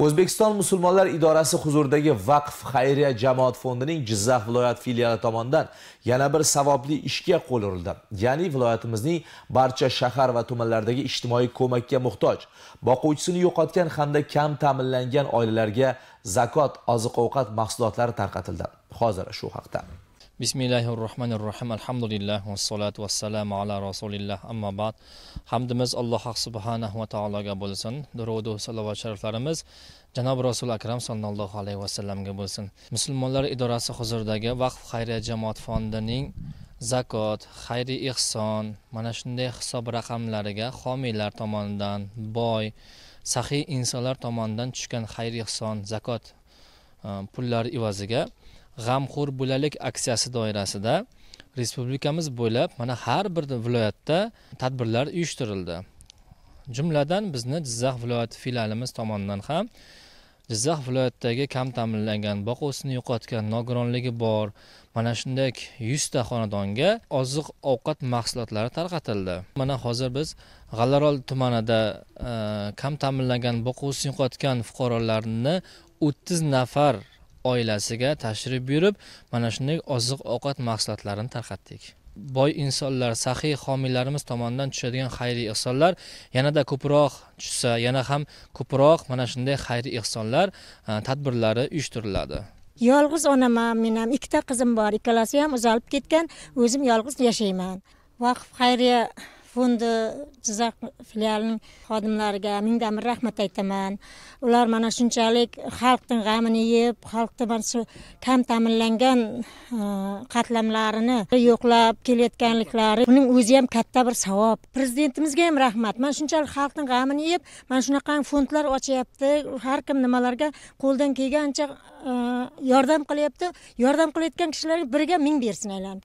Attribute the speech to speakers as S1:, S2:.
S1: o'zbekiston musulmonlar idorasi huzuridagi vaqf xayriya jamoat fondining jizzax viloyat filiali tomonidan yana bir savobli ishga qo'l urildi ya'ni viloyatimizning barcha shahar va tumanlardagi ijtimoiy ko'makka muhtoj boquvchisini yo'qotgan hamda kam ta'minlangan oilalarga zakot oziq ovqat mahsulotlari tarqatildi hozir shu haqda
S2: bismillahirrohmanirrohim alhamdulillah vassalatu vassalamu ala rasulillah ammabad ba'd hamdimiz alloh haq subhanahu va taologa bo'lsin durudu salovat shariflarimiz janob rasul akram sollallohu alayhi vasallamga bo'lsin musulmonlar idorasi huzuridagi vaqf xayriya jamoat fondining zakot xayri ehson mana shunday hisob raqamlariga homiylar tomonidan boy saxiy insonlar tomonidan tushgan xayri ehson zakot e, pullari evaziga g'amxo'r bo'lalik aksiyasi doirasida respublikamiz bo'ylab mana har bir viloyatda tadbirlar uyushtirildi jumladan bizni jizzax viloyati filialimiz tomonidan ham jizzax viloyatidagi kam ta'minlangan boquvsini yo'qotgan nogironligi bor mana shunday yuzta xonadonga oziq ovqat mahsulotlari tarqatildi mana hozir biz g'allarol tumanida e, kam ta'minlangan boquvsini yo'qotgan fuqarolarni o'ttiz nafar oilasiga tashrif buyurib mana shunday oziq ovqat mahsulotlarini tarqatdik boy insonlar saxiy homiylarimiz tomonidan tushadigan xayriy ehsonlar yanada ko'proq tushsa yana ham ko'proq mana shunday xayriy ehsonlar e, tadbirlari uyushtiriladi
S3: yolg'iz onaman men ham ikkita qizim bor ikkalasi ham uzalib ketgan o'zim yolg'iz yashayman vaqf xayriya fondi jizzax filialining xodimlariga mingdan bir rahmat aytaman ular mana shunchalik xalqning g'amini yeb xalqni mana shu kam ta'minlangan e, qatlamlarini yo'qlab kelayotganliklari buning o'zi ham katta bir savob prezidentimizga ham rahmat mana shunchalik xalqning g'amini yeb mana shunaqa fondlar ochyapti har kim nimalarga qo'ldan kelgancha e, yordam qilyapti yordam qilayotgan kishilarga birga ming bersin aylanib